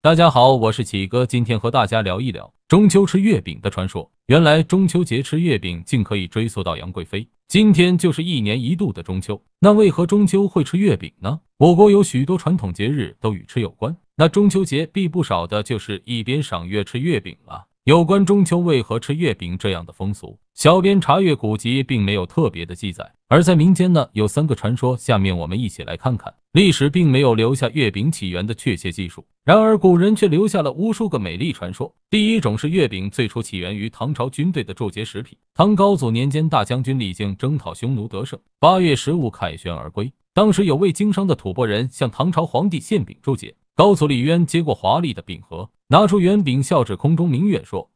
大家好，我是启哥，今天和大家聊一聊中秋吃月饼的传说。原来中秋节吃月饼竟可以追溯到杨贵妃。今天就是一年一度的中秋，那为何中秋会吃月饼呢？我国有许多传统节日都与吃有关，那中秋节必不少的就是一边赏月吃月饼了。有关中秋为何吃月饼这样的风俗。小编查阅古籍，并没有特别的记载，而在民间呢，有三个传说，下面我们一起来看看。历史并没有留下月饼起源的确切记术，然而古人却留下了无数个美丽传说。第一种是月饼最初起源于唐朝军队的祝捷食品。唐高祖年间，大将军李靖征讨匈奴得胜，八月十五凯旋而归。当时有位经商的吐蕃人向唐朝皇帝献饼祝捷，高祖李渊接过华丽的饼盒，拿出圆饼，笑指空中明月说。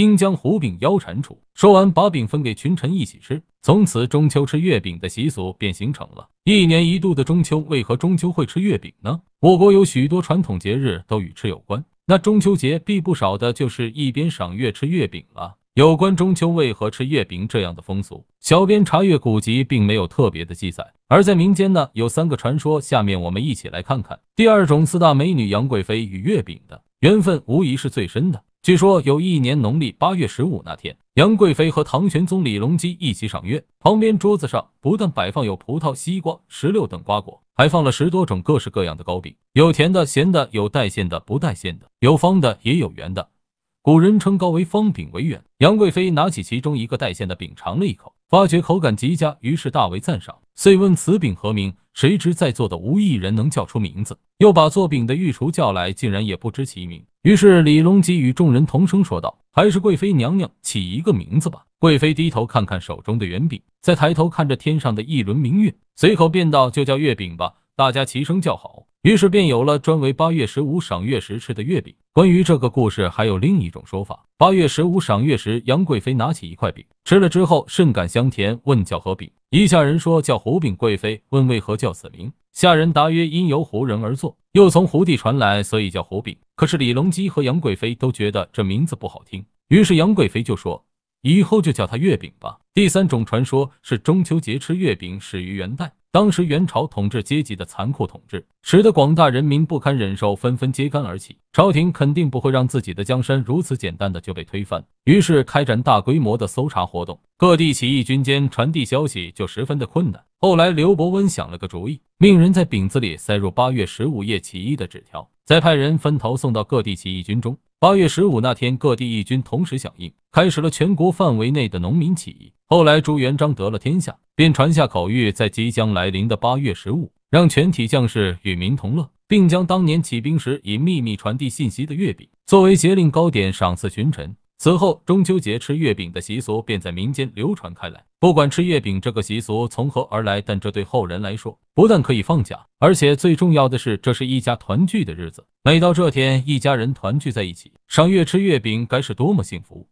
应将胡饼腰缠处。说完，把饼分给群臣一起吃。从此，中秋吃月饼的习俗便形成了。一年一度的中秋，为何中秋会吃月饼呢？我国有许多传统节日都与吃有关，那中秋节必不少的就是一边赏月吃月饼了。有关中秋为何吃月饼这样的风俗，小编查阅古籍并没有特别的记载，而在民间呢，有三个传说。下面我们一起来看看。第二种四大美女杨贵妃与月饼的缘分，无疑是最深的。据说有一年农历八月十五那天，杨贵妃和唐玄宗李隆基一起赏月，旁边桌子上不但摆放有葡萄、西瓜、石榴等瓜果，还放了十多种各式各样的糕饼，有甜的、咸的，有带馅的、不带馅的，有方的，也有圆的。古人称糕为方饼，为圆。杨贵妃拿起其中一个带馅的饼尝了一口，发觉口感极佳，于是大为赞赏，遂问此饼何名？谁知在座的无一人能叫出名字，又把做饼的御厨叫来，竟然也不知其名。于是，李隆基与众人同声说道：“还是贵妃娘娘起一个名字吧。”贵妃低头看看手中的圆饼，再抬头看着天上的一轮明月，随口便道：“就叫月饼吧。”大家齐声叫好。于是便有了专为八月十五赏月时吃的月饼。关于这个故事，还有另一种说法：八月十五赏月时，杨贵妃拿起一块饼吃了之后，甚感香甜，问叫何饼？一下人说叫胡饼。贵妃问为何叫此名？下人答曰：因由胡人而做。又从胡地传来，所以叫胡饼。可是李隆基和杨贵妃都觉得这名字不好听，于是杨贵妃就说：“以后就叫它月饼吧。”第三种传说是中秋节吃月饼始于元代。当时元朝统治阶级的残酷统治，使得广大人民不堪忍受，纷纷揭竿而起。朝廷肯定不会让自己的江山如此简单的就被推翻，于是开展大规模的搜查活动。各地起义军间传递消息就十分的困难。后来刘伯温想了个主意，命人在饼子里塞入八月十五夜起义的纸条。再派人分头送到各地起义军中。八月十五那天，各地义军同时响应，开始了全国范围内的农民起义。后来朱元璋得了天下，便传下口谕，在即将来临的八月十五，让全体将士与民同乐，并将当年起兵时以秘密传递信息的月饼作为节令糕点赏赐群臣。此后，中秋节吃月饼的习俗便在民间流传开来。不管吃月饼这个习俗从何而来，但这对后人来说，不但可以放假，而且最重要的是，这是一家团聚的日子。每到这天，一家人团聚在一起，赏月吃月饼，该是多么幸福！